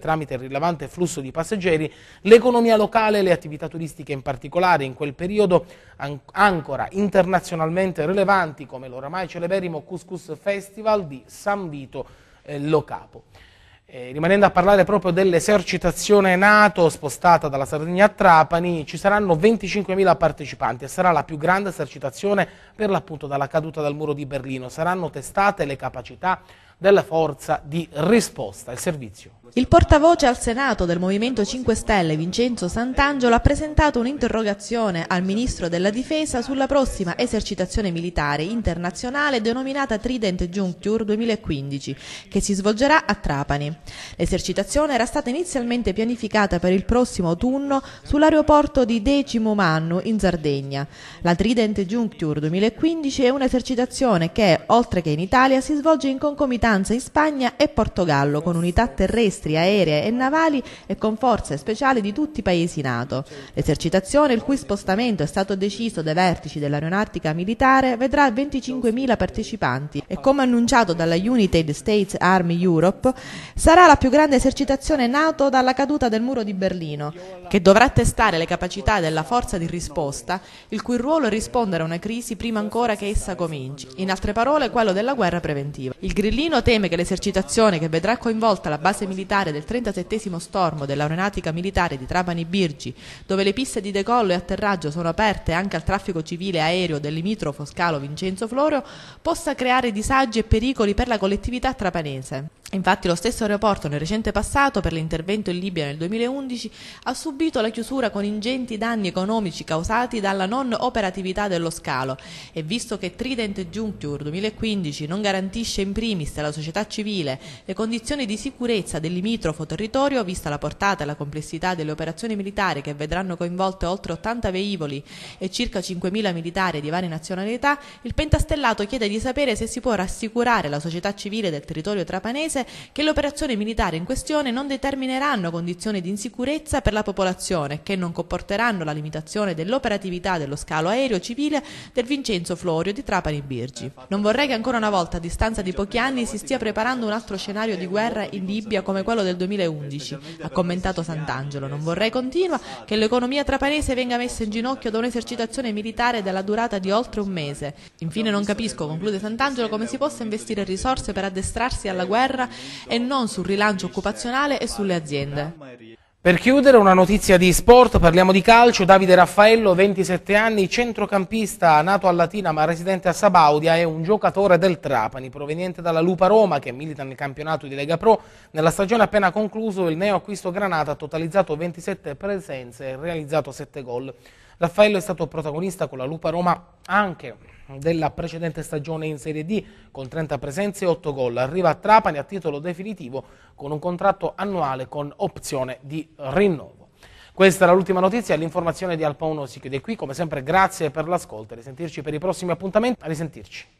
tramite il rilevante flusso di passeggeri l'economia locale e le attività turistiche in particolare in quel periodo an ancora internazionalmente rilevanti come l'oramai celeberimo Couscous Festival di San Vito eh, Locapo. Eh, rimanendo a parlare proprio dell'esercitazione NATO spostata dalla Sardegna a Trapani, ci saranno 25.000 partecipanti e sarà la più grande esercitazione per l'appunto dalla caduta del muro di Berlino. Saranno testate le capacità della forza di risposta al servizio. Il portavoce al Senato del Movimento 5 Stelle Vincenzo Sant'Angelo ha presentato un'interrogazione al Ministro della Difesa sulla prossima esercitazione militare internazionale denominata Trident Juncture 2015 che si svolgerà a Trapani. L'esercitazione era stata inizialmente pianificata per il prossimo autunno sull'aeroporto di Decimo Mannu in Sardegna. La Trident Juncture 2015 è un'esercitazione che, oltre che in Italia, si svolge in concomitanza latitanza in Spagna e Portogallo con unità terrestri, aeree e navali e con forze speciali di tutti i paesi NATO. L'esercitazione, il cui spostamento è stato deciso dai vertici dell'aeronautica militare, vedrà 25.000 partecipanti e come annunciato dalla United States Army Europe, sarà la più grande esercitazione NATO dalla caduta del muro di Berlino, che dovrà testare le capacità della forza di risposta, il cui ruolo è rispondere a una crisi prima ancora che essa cominci, in altre parole quello della guerra preventiva. Il grillino Nessuno teme che l'esercitazione che vedrà coinvolta la base militare del 37 stormo dell'aeronautica militare di Trapani Birgi, dove le piste di decollo e atterraggio sono aperte anche al traffico civile aereo del limitrofo scalo Vincenzo Florio, possa creare disagi e pericoli per la collettività trapanese. Infatti lo stesso aeroporto nel recente passato per l'intervento in Libia nel 2011 ha subito la chiusura con ingenti danni economici causati dalla non operatività dello scalo e visto che Trident Juncture 2015 non garantisce in primis alla società civile le condizioni di sicurezza del limitrofo territorio vista la portata e la complessità delle operazioni militari che vedranno coinvolte oltre 80 veicoli e circa 5.000 militari di varie nazionalità, il Pentastellato chiede di sapere se si può rassicurare la società civile del territorio trapanese palese che le operazioni militari in questione non determineranno condizioni di insicurezza per la popolazione, che non comporteranno la limitazione dell'operatività dello scalo aereo civile del Vincenzo Florio di Trapani Birgi. Non vorrei che ancora una volta, a distanza di pochi anni, si stia preparando un altro scenario di guerra in Libia come quello del 2011, ha commentato Sant'Angelo. Non vorrei, continua, che l'economia trapanese venga messa in ginocchio da un'esercitazione militare della durata di oltre un mese. Infine non capisco, conclude Sant'Angelo, come si possa investire risorse per addestrarsi alla guerra e non sul rilancio occupazionale e sulle aziende. Per chiudere una notizia di sport, parliamo di calcio, Davide Raffaello, 27 anni, centrocampista nato a Latina ma residente a Sabaudia, è un giocatore del Trapani, proveniente dalla Lupa Roma che milita nel campionato di Lega Pro. Nella stagione appena concluso il neoacquisto Granata ha totalizzato 27 presenze e realizzato 7 gol. Raffaello è stato protagonista con la Lupa Roma anche della precedente stagione in Serie D con 30 presenze e 8 gol. Arriva a Trapani a titolo definitivo con un contratto annuale con opzione di rinnovo. Questa era l'ultima notizia, l'informazione di Alpa 1 si chiude qui, come sempre grazie per l'ascolto, a risentirci per i prossimi appuntamenti, a risentirci.